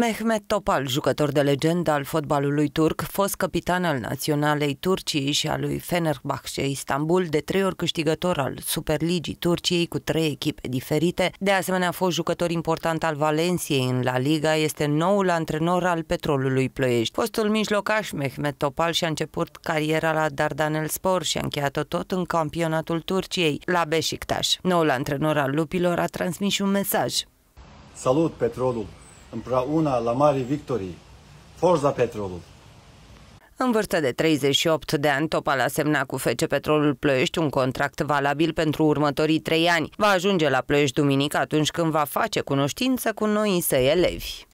Mehmet Topal, jucător de legendă al fotbalului turc, fost capitan al Naționalei Turciei și al lui Fenerbahce Istanbul, de trei ori câștigător al Superligii Turciei cu trei echipe diferite, de asemenea a fost jucător important al Valenției în La Liga, este noul antrenor al Petrolului Ploiești. Fostul mijlocaș Mehmet Topal și-a început cariera la Dardanel Spor și a încheiat-o tot în campionatul Turciei, la Beșiktaș. Noul antrenor al lupilor a transmis și un mesaj. Salut, Petrolul! împreună la mari victorii. Forza petrolul! În vârstă de 38 de ani, Topal a semnat cu FC Petrolul Ploiești un contract valabil pentru următorii trei ani. Va ajunge la Ploiești duminică atunci când va face cunoștință cu noi săi elevi.